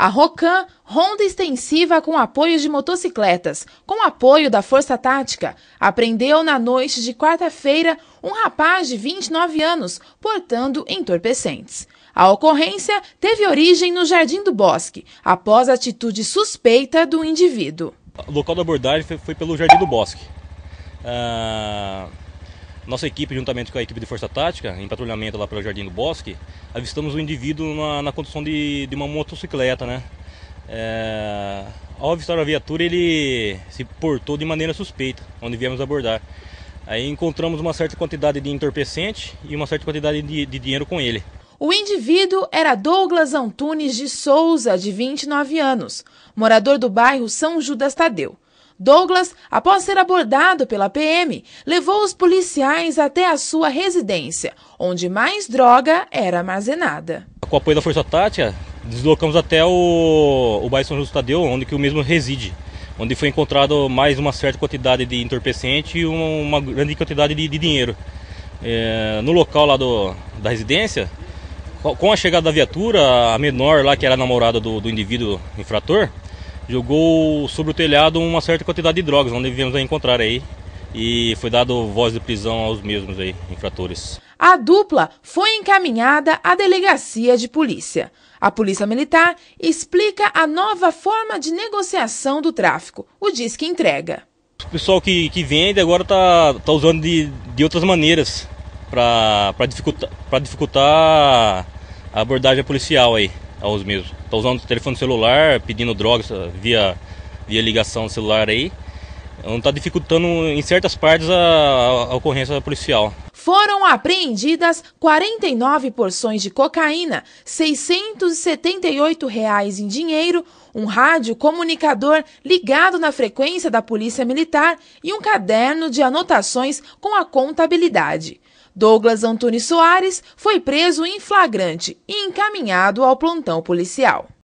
A Rocan, ronda extensiva com apoio de motocicletas, com apoio da Força Tática, apreendeu na noite de quarta-feira um rapaz de 29 anos portando entorpecentes. A ocorrência teve origem no Jardim do Bosque, após a atitude suspeita do indivíduo. O local da abordagem foi pelo Jardim do Bosque. Uh nossa equipe, juntamente com a equipe de Força Tática, em patrulhamento lá pelo Jardim do Bosque, avistamos um indivíduo na, na condução de, de uma motocicleta, né? É, ao avistar a viatura, ele se portou de maneira suspeita, onde viemos abordar. Aí encontramos uma certa quantidade de entorpecente e uma certa quantidade de, de dinheiro com ele. O indivíduo era Douglas Antunes de Souza, de 29 anos, morador do bairro São Judas Tadeu. Douglas, após ser abordado pela PM, levou os policiais até a sua residência, onde mais droga era armazenada. Com o apoio da Força Tática, deslocamos até o, o bairro São José Tadeu, onde que o mesmo reside, onde foi encontrado mais uma certa quantidade de entorpecente e uma, uma grande quantidade de, de dinheiro. É, no local lá do, da residência, com a chegada da viatura, a menor lá, que era namorada do, do indivíduo infrator, jogou sobre o telhado uma certa quantidade de drogas, onde viemos a encontrar aí. E foi dado voz de prisão aos mesmos aí, infratores. A dupla foi encaminhada à delegacia de polícia. A Polícia Militar explica a nova forma de negociação do tráfico, o disque entrega. O pessoal que, que vende agora está tá usando de, de outras maneiras para dificultar, dificultar a abordagem policial aí aos mesmos. Tá usando telefone celular, pedindo drogas via, via ligação celular aí. Então tá dificultando em certas partes a, a ocorrência policial foram apreendidas 49 porções de cocaína, 678 reais em dinheiro, um rádio comunicador ligado na frequência da Polícia Militar e um caderno de anotações com a contabilidade. Douglas Antunes Soares foi preso em flagrante e encaminhado ao plantão policial.